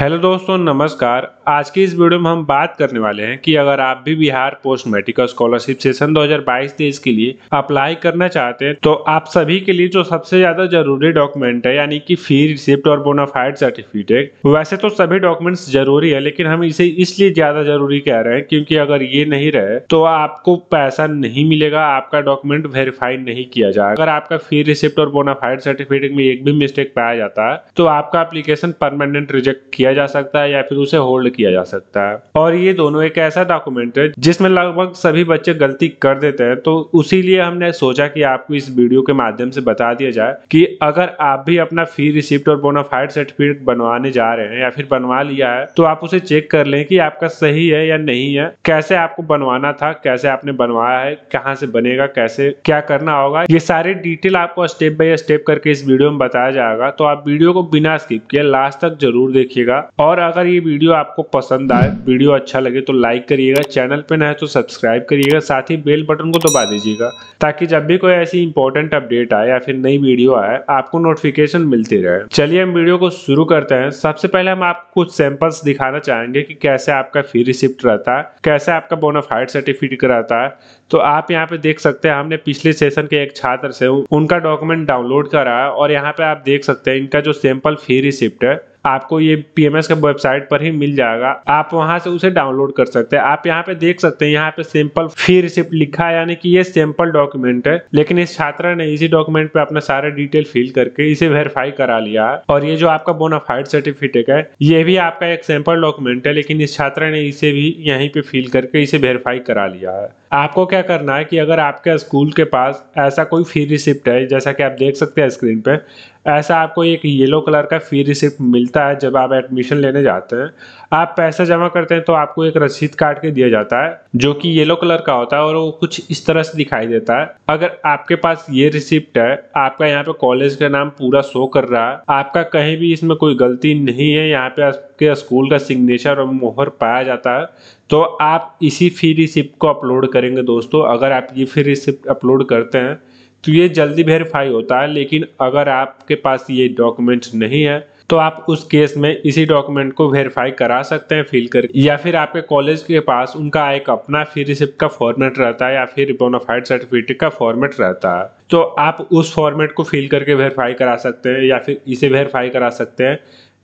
hello दोस्तों नमस्कार आज की इस वीडियो में हम बात करने वाले हैं कि अगर आप भी Bihar post matric scholarship session 2022-23 के लिए अप्लाई करना चाहते हैं तो आप सभी के लिए जो सबसे ज्यादा जरूरी डॉक्यूमेंट है यानी कि फी रिसिप्ट और बोनाफाइड सर्टिफिकेट वैसे तो सभी डॉक्यूमेंट्स जरूरी है लेकिन हम इसे इसलिए ज्यादा जरूरी कह रहे हैं क्योंकि अगर ये नहीं रहे तो आपको पैसा नहीं मिलेगा आपका डॉक्यूमेंट वेरीफाइड नहीं किया जाएगा अगर आपका फी रिसिप्ट और बोनाफाइड सर्टिफिकेट में एक भी मिस्टेक पाया जाता है तो आपका अप्लीकेशन परमानेंट रिजेक्ट किया किया जा सकता है या फिर उसे होल्ड किया जा सकता है और ये दोनों एक ऐसा डॉक्यूमेंट है जिसमें लगभग सभी बच्चे गलती कर देते हैं तो उसी लिए हमने सोचा कि आपको इस वीडियो के माध्यम से बता दिया जाए कि अगर आप भी अपना फी रिसिप्ट और बोनाफाइड सर्टिफिकेट बनवाने जा रहे हैं या फिर बनवा लिया है तो आप उसे चेक कर लें कि आपका सही है या नहीं है कैसे आपको बनवाना था कैसे आपने बनवाया है कहाँ से बनेगा कैसे क्या करना होगा ये सारे डिटेल आपको स्टेप बाय स्टेप करके इस वीडियो में बताया जाएगा तो आप वीडियो को बिना स्किप किए लास्ट तक जरूर देखिएगा करिएगा और अगर ये वीडियो आपको पसंद आए वीडियो अच्छा लगे तो लाइक करिएगा चैनल पे नए तो सब्सक्राइब करिएगा साथ ही बेल बटन को दबा दीजिएगा ताकि जब भी कोई ऐसी इंपॉर्टेंट अपडेट आए या फिर नई वीडियो आए आपको नोटिफिकेशन मिलती रहे चलिए हम वीडियो को शुरू करते हैं सबसे पहले हम आपको कुछ सैंपल्स दिखाना चाहेंगे की कैसे आपका फी रिसिप्ट रहता है कैसे आपका बोनाफाइड सर्टिफिकेट रहता है तो आप यहाँ पे देख सकते हैं हमने पिछले सेशन के एक छात्र से उनका डॉक्यूमेंट डाउनलोड करा और यहाँ पे आप देख सकते हैं इनका जो सैंपल फी रिसिप्ट है आपको ये पी का वेबसाइट पर ही मिल जाएगा आप वहां से उसे डाउनलोड कर सकते हैं आप यहाँ पे देख सकते हैं यहाँ पे सैंपल फी रिसिप्ट लिखा है यानी कि ये सैंपल डॉक्यूमेंट है लेकिन इस छात्रा ने इसी डॉक्यूमेंट पे अपना सारा डिटेल फिल करके इसे वेरीफाई करा लिया और ये जो आपका बोनाफाइड सर्टिफिकेट है ये भी आपका एक सैंपल डॉक्यूमेंट है लेकिन इस छात्रा ने इसे भी यहीं पे फिल करके इसे वेरीफाई करा लिया है आपको क्या करना है कि अगर आपके स्कूल के पास ऐसा कोई फी रिसिप्ट है जैसा कि आप देख सकते हैं स्क्रीन पे ऐसा आपको एक येलो कलर का फी रिसिप्ट मिलता है जब आप एडमिशन लेने जाते हैं आप पैसा जमा करते हैं तो आपको एक रसीद काट के दिया जाता है जो कि येलो कलर का होता है और वो कुछ इस तरह से दिखाई देता है अगर आपके पास ये रिसिप्ट है आपका यहाँ पे कॉलेज का नाम पूरा शो कर रहा है आपका कहीं भी इसमें कोई गलती नहीं है यहाँ पे आपके स्कूल का सिग्नेचर और मोहर पाया जाता है तो आप इसी फी रिसिप्ट को अपलोड करेंगे दोस्तों अगर आप ये फी रिसिप्ट अपलोड करते हैं तो ये जल्दी वेरीफाई होता है लेकिन अगर आपके पास ये डॉक्यूमेंट नहीं है तो आप उस केस में इसी डॉक्यूमेंट को वेरीफाई करा सकते हैं फिल कर या फिर आपके कॉलेज के पास उनका एक अपना फी रिसिप्ट का फॉर्मेट रहता है या फिर बोनाफाइड सर्टिफिकेट का फॉर्मेट रहता है तो आप उस फॉर्मेट को फिल करके वेरीफाई करा सकते हैं या फिर इसे वेरीफाई करा सकते हैं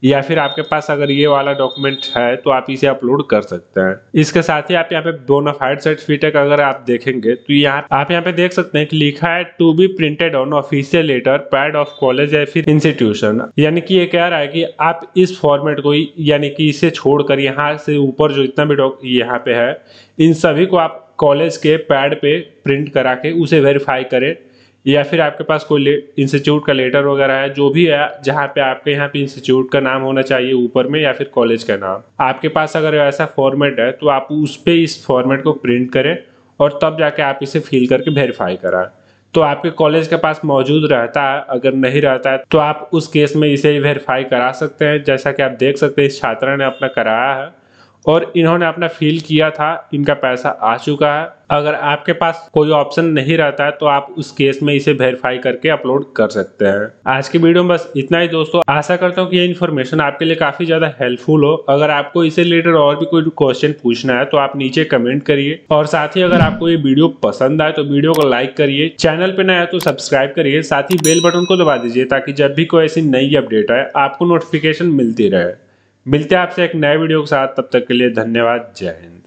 या फिर आपके पास अगर ये वाला डॉक्यूमेंट है तो आप इसे अपलोड कर सकते हैं इसके साथ ही आप यहाँ पे फाइड सर्टिफिकेट अगर आप देखेंगे तो यहाँ आप यहाँ पे देख सकते हैं कि लिखा है to be printed on official letter pad of college या फिर इंस्टीट्यूशन यानी कि ये कह रहा है कि आप इस फॉर्मेट को यानी कि इसे छोड़कर यहाँ से ऊपर जो जितना भी यहाँ पे है इन सभी को आप कॉलेज के पैड पे प्रिंट करा के उसे वेरीफाई करें या फिर आपके पास कोई इंस्टीट्यूट का लेटर वगैरह है जो भी है जहाँ पे आपके यहाँ पे इंस्टीट्यूट का नाम होना चाहिए ऊपर में या फिर कॉलेज का नाम आपके पास अगर ऐसा फॉर्मेट है तो आप उस पर इस फॉर्मेट को प्रिंट करें और तब जाके आप इसे फिल करके वेरीफाई कराएं तो आपके कॉलेज के पास मौजूद रहता है अगर नहीं रहता है तो आप उस केस में इसे वेरीफाई करा सकते हैं जैसा कि आप देख सकते हैं इस छात्रा ने अपना कराया है और इन्होंने अपना फील किया था इनका पैसा आ चुका है अगर आपके पास कोई ऑप्शन नहीं रहता है तो आप उस केस में इसे वेरीफाई करके अपलोड कर सकते हैं आज की वीडियो में बस इतना ही दोस्तों आशा करता हूँ कि ये इन्फॉर्मेशन आपके लिए काफी ज्यादा हेल्पफुल हो अगर आपको इसे रिलेटेड और भी कोई क्वेश्चन पूछना है तो आप नीचे कमेंट करिए और साथ ही अगर आपको ये वीडियो पसंद आए तो वीडियो को लाइक करिए चैनल पर नया तो सब्सक्राइब करिए साथ ही बेल बटन को दबा दीजिए ताकि जब भी कोई ऐसी नई अपडेट आए आपको नोटिफिकेशन मिलती रहे मिलते हैं आपसे एक नए वीडियो के साथ तब तक के लिए धन्यवाद जय हिंद